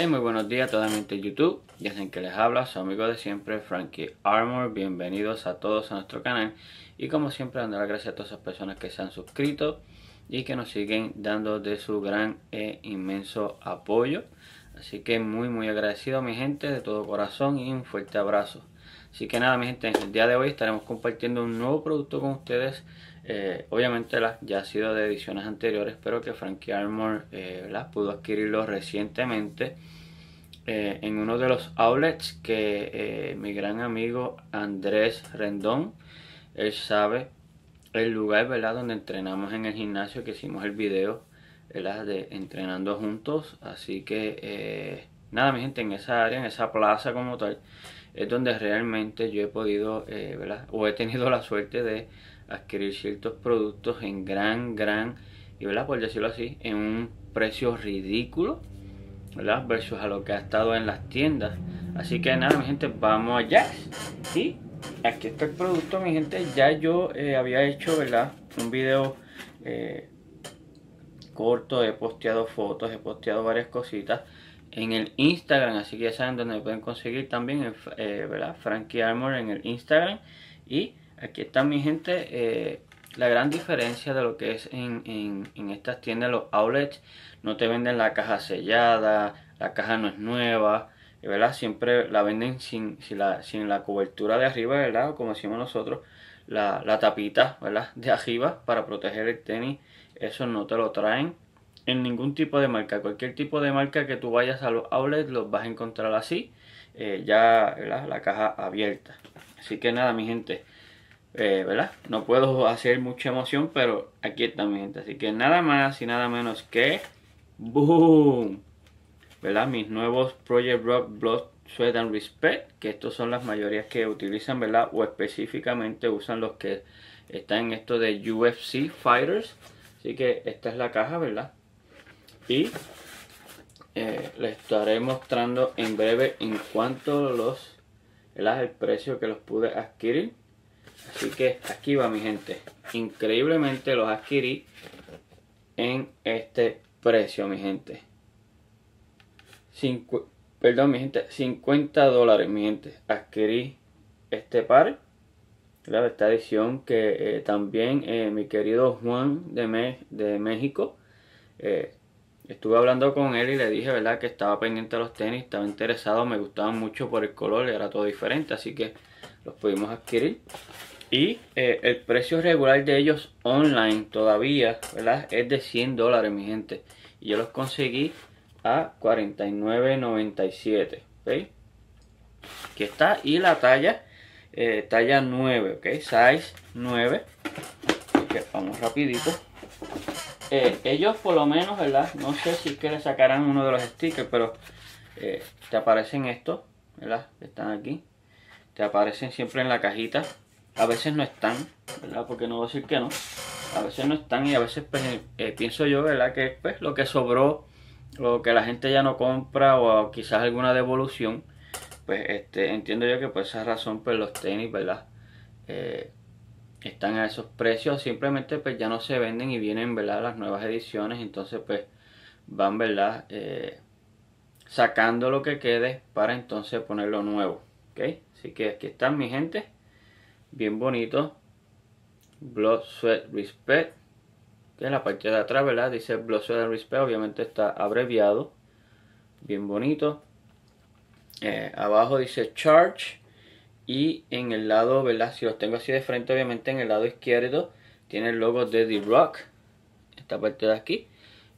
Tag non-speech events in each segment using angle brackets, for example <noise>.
Eh, muy buenos días a toda mi gente YouTube. Ya saben que les habla su amigo de siempre, Frankie Armor. Bienvenidos a todos a nuestro canal. Y como siempre, dando las gracias a todas esas personas que se han suscrito y que nos siguen dando de su gran e inmenso apoyo. Así que muy, muy agradecido, a mi gente, de todo corazón y un fuerte abrazo. Así que nada, mi gente, el día de hoy estaremos compartiendo un nuevo producto con ustedes. Eh, obviamente ya ha sido de ediciones anteriores, pero que Frankie Armor las eh, pudo adquirirlo recientemente eh, en uno de los outlets que mi gran amigo Andrés Rendón, él sabe el lugar ¿verdad? donde entrenamos en el gimnasio, que hicimos el video de entrenando juntos. Así que nada, mi gente, en esa área, en esa plaza como tal, es donde realmente yo he podido, eh, ¿verdad? O he tenido la suerte de adquirir ciertos productos en gran, gran, y ¿verdad? Por decirlo así, en un precio ridículo, ¿verdad? Versus a lo que ha estado en las tiendas. Así que nada, mi gente, vamos allá. Y aquí está el producto, mi gente. Ya yo eh, había hecho, ¿verdad? Un video eh, corto, he posteado fotos, he posteado varias cositas en el Instagram, así que ya saben dónde pueden conseguir también, eh, Frankie Armor en el Instagram. Y aquí está mi gente, eh, la gran diferencia de lo que es en, estas tiendas, los outlets, no te venden la caja sellada, la caja no es nueva, ¿verdad? Siempre la venden sin, sin, la, cobertura de arriba, ¿verdad? Como decimos nosotros, la, tapita, ¿verdad? De arriba para proteger el tenis, eso no te lo traen en ningún tipo de marca. Cualquier tipo de marca que tú vayas a los outlets los vas a encontrar así, eh, ya la caja abierta. Así que nada, mi gente, eh, ¿verdad? No puedo hacer mucha emoción, pero aquí está mi gente. Así que nada más y nada menos que ¡Boom! ¿Verdad? Mis nuevos Project Rock Blood Sweat and Respect, que estos son las mayorías que utilizan, ¿verdad? O específicamente usan los que están en esto de UFC Fighters. Así que esta es la caja, ¿verdad? y eh, les estaré mostrando en breve en cuanto los el precio que los pude adquirir así que aquí va mi gente increíblemente los adquirí en este precio mi gente perdón mi gente 50 dólares mi gente adquirí este par la esta edición que eh, también eh, mi querido Juan de, de México Estuve hablando con él y le dije, ¿verdad?, que estaba pendiente de los tenis, estaba interesado, me gustaban mucho por el color, era todo diferente, así que los pudimos adquirir. Y eh, el precio regular de ellos online todavía, ¿verdad?, es de 100 dólares, mi gente. Y yo los conseguí a 49.97, ¿ok? Aquí está, y la talla, eh, talla 9, ¿ok? Size 9. vamos rapidito. Eh, ellos por lo menos, ¿verdad? No sé si que le sacarán uno de los stickers, pero eh, te aparecen estos, ¿verdad? están aquí. Te aparecen siempre en la cajita. A veces no están, ¿verdad? Porque no voy a decir que no. A veces no están y a veces pues, eh, pienso yo, ¿verdad? Que pues lo que sobró lo que la gente ya no compra o quizás alguna devolución, pues este, entiendo yo que por esa razón pues los tenis, ¿verdad? están a esos precios simplemente pues ya no se venden y vienen verdad las nuevas ediciones entonces pues van verdad eh, sacando lo que quede para entonces ponerlo nuevo ok así que aquí están mi gente bien bonito blood sweat respect que en la parte de atrás verdad dice blood sweat respect obviamente está abreviado bien bonito eh, abajo dice charge y en el lado, ¿verdad? Si los tengo así de frente, obviamente en el lado izquierdo tiene el logo de The Rock. Esta parte de aquí.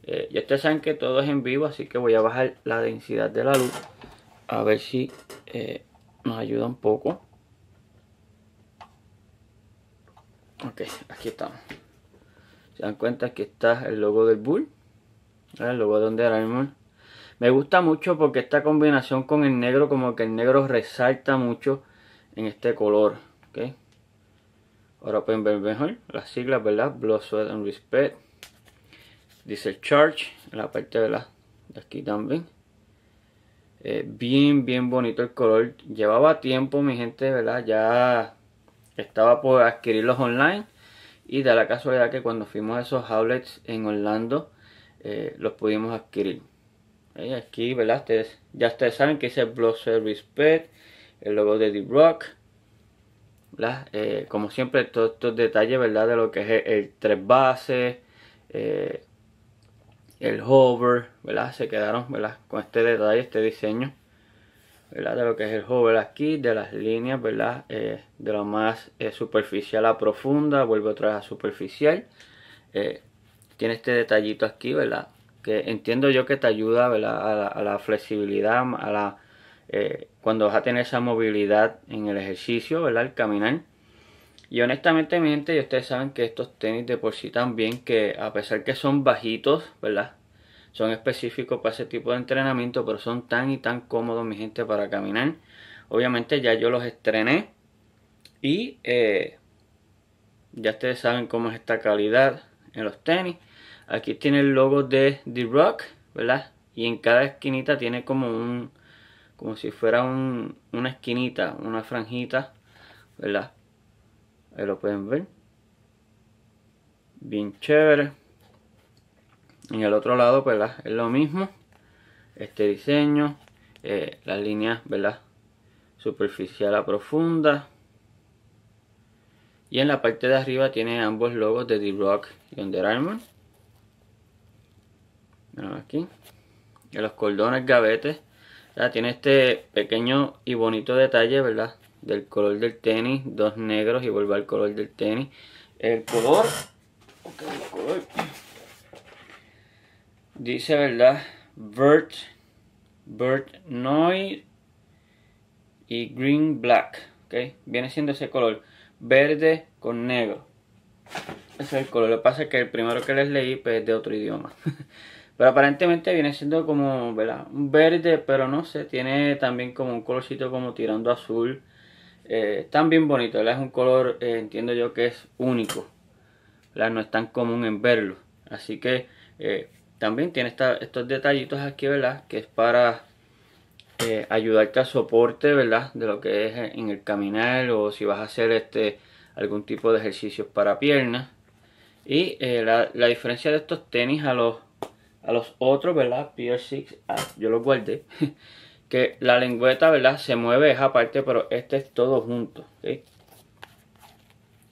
Eh, ya ustedes saben que todo es en vivo, así que voy a bajar la densidad de la luz. A ver si eh, nos ayuda un poco. Ok, aquí estamos. Se dan cuenta que está el logo del Bull. Ah, el logo de Under Me gusta mucho porque esta combinación con el negro, como que el negro resalta mucho en este color. ¿okay? Ahora pueden ver mejor las siglas, ¿verdad? Blood, Sweat and Respect. Dice el Charge en la parte de, la, de aquí también. Eh, bien, bien bonito el color. Llevaba tiempo, mi gente, ¿verdad? Ya estaba por adquirirlos online. Y da la casualidad que cuando fuimos a esos outlets en Orlando, eh, los pudimos adquirir. aquí, ¿verdad? ya ustedes saben que dice Blood Sweat Respect el logo de d Rock, eh, como siempre, todos estos detalles, ¿verdad? De lo que es el, tres bases, eh, el hover, ¿verdad? Se quedaron, ¿verdad? Con este detalle, este diseño, ¿verdad? De lo que es el hover aquí, de las líneas, ¿verdad? Eh, de lo más superficial a profunda, vuelve otra vez a superficial. tiene este detallito aquí, ¿verdad? Que entiendo yo que te ayuda, ¿verdad? A la, a la flexibilidad, a la eh, cuando vas a tener esa movilidad en el ejercicio, ¿verdad? El caminar. Y honestamente, mi gente, y ustedes saben que estos tenis de por sí también, que a pesar que son bajitos, ¿verdad? Son específicos para ese tipo de entrenamiento, pero son tan y tan cómodos, mi gente, para caminar. Obviamente ya yo los estrené y eh, ya ustedes saben cómo es esta calidad en los tenis. Aquí tiene el logo de The Rock, ¿verdad? Y en cada esquinita tiene como un, como si fuera una esquinita, una franjita, ¿verdad? Ahí lo pueden ver. Bien chévere. En el otro lado, pues, ¿verdad? Es lo mismo. Este diseño, eh, las líneas, ¿verdad? Superficial a profunda. Y en la parte de arriba tiene ambos logos de D-Rock y Under Armour. aquí. Y los cordones gavetes tiene este pequeño y bonito detalle, ¿verdad? Del color del tenis, dos negros y vuelve al color del tenis. El color, dice, ¿verdad? Bird bird Noy y Green Black, Okay, Viene siendo ese color, verde con negro. Ese es el color. Lo que pasa es que el primero que les leí pues, es de otro idioma. <laughs> Pero aparentemente viene siendo como, ¿verdad? verde, pero no sé, tiene también como un colorcito como tirando azul. Eh, están bien bonitos, ¿verdad? Es un color, eh, entiendo yo, que es único. No es tan común en verlo. Así que eh, también tiene estos detallitos aquí, ¿verdad? Que es para ayudarte al soporte, ¿verdad? De lo que es en el caminar o si vas a hacer este algún tipo de ejercicios para piernas. Y la, diferencia de estos tenis a los a los otros, ¿verdad? Pier 6, ah, yo los guardé. <laughs> que la lengüeta, ¿verdad? Se mueve es aparte pero este es todo junto, ¿ok?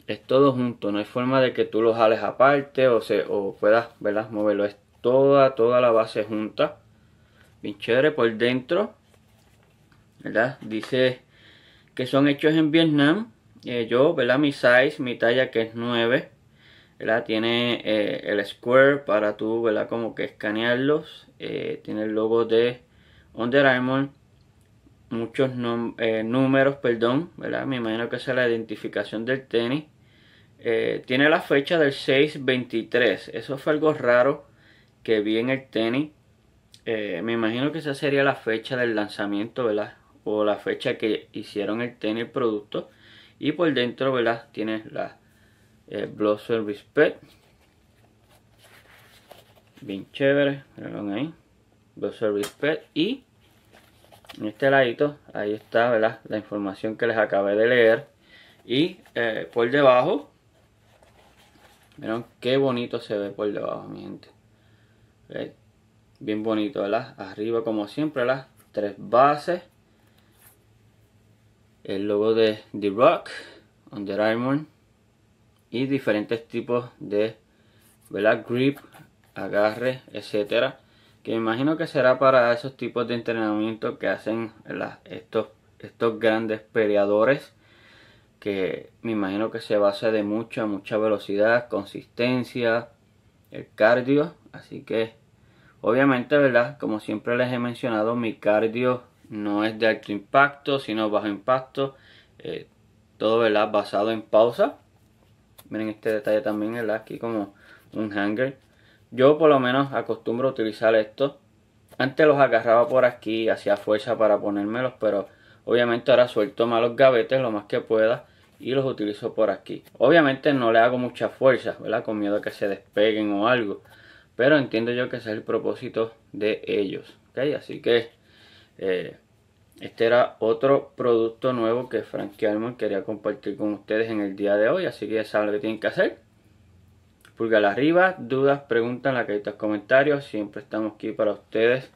Es todo junto, no hay forma de que tú lo jales aparte o, se, o puedas, ¿verdad? Moverlo. Es toda, toda la base junta. Bien chévere por dentro, ¿verdad? Dice que son hechos en Vietnam. Eh, yo, ¿verdad? Mi size, mi talla que es 9. ¿verdad? Tiene eh, el square para tú, ¿verdad? Como que escanearlos. Eh, tiene el logo de Under Armour. Muchos eh, números, perdón, ¿verdad? Me imagino que esa es la identificación del tenis. tiene la fecha del 623. Eso fue algo raro que vi en el tenis. me imagino que esa sería la fecha del lanzamiento, ¿verdad? O la fecha que hicieron el tenis el producto. Y por dentro, ¿verdad? tienes la eh, Service Pet Bien chévere, miren ahí. Y en este ladito, ahí está, La información que les acabé de leer. Y eh, por debajo, miren qué bonito se ve por debajo, mi Bien bonito, ¿verdad? Arriba, como siempre, las tres bases. El logo de The Rock, Under Armour y diferentes tipos de ¿verdad? grip, agarre, etcétera. Que me imagino que será para esos tipos de entrenamiento que hacen estos, estos grandes peleadores. Que me imagino que se basa de mucha, mucha velocidad, consistencia, el cardio. Así que, obviamente, ¿verdad? Como siempre les he mencionado, mi cardio no es de alto impacto, sino bajo impacto. Eh, todo, ¿verdad? Basado en pausa Miren este detalle también, ¿verdad? Aquí como un hanger. Yo por lo menos acostumbro a utilizar esto. Antes los agarraba por aquí, hacía fuerza para ponérmelos, pero obviamente ahora suelto más los gavetes lo más que pueda y los utilizo por aquí. Obviamente no le hago mucha fuerza, ¿verdad? Con miedo a que se despeguen o algo. Pero entiendo yo que ese es el propósito de ellos. ¿Ok? Así que eh, este era otro producto nuevo que Frankie Almond quería compartir con ustedes en el día de hoy, así que ya saben lo que tienen que hacer. Pulgar arriba, dudas, preguntas, la en comentarios, siempre estamos aquí para ustedes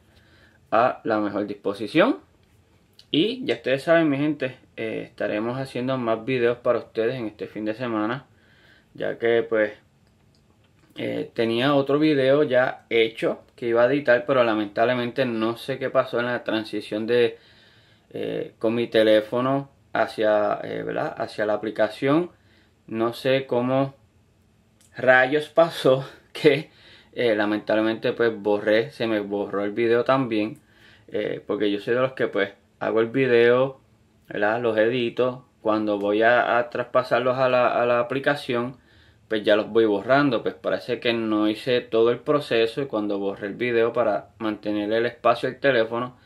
a la mejor disposición. Y ya ustedes saben, mi gente, eh, estaremos haciendo más videos para ustedes en este fin de semana, ya que pues eh, tenía otro video ya hecho que iba a editar, pero lamentablemente no sé qué pasó en la transición de eh, con mi teléfono hacia, eh, hacia la aplicación. No sé cómo rayos pasó <laughs> que eh, lamentablemente pues borré, se me borró el video también. porque yo soy de los que pues hago el video, ¿verdad? los edito. Cuando voy a, traspasarlos a la, aplicación, pues ya los voy borrando. Pues parece que no hice todo el proceso y cuando borré el video para mantener el espacio del teléfono,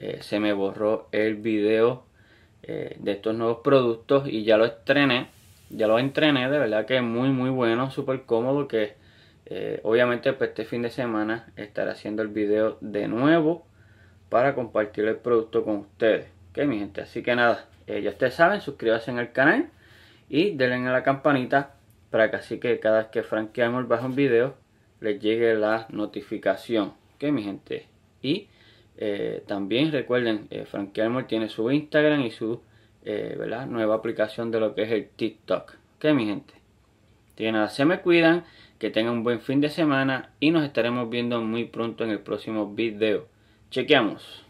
eh, se me borró el video eh, de estos nuevos productos y ya lo estrené, ya lo entrené, de verdad que es muy muy bueno, súper cómodo que eh, obviamente pues, este fin de semana estaré haciendo el video de nuevo para compartir el producto con ustedes, que mi gente, así que nada, ya ustedes saben, suscríbanse el canal y denle a la campanita para que así que cada vez que franqueamos bajo un video les llegue la notificación, que mi gente, y eh, también recuerden, eh, Frankie Elmore tiene su Instagram y su eh, nueva aplicación de lo que es el TikTok. que mi gente? Tienen nada, se me cuidan, que tengan un buen fin de semana y nos estaremos viendo muy pronto en el próximo video. Chequeamos.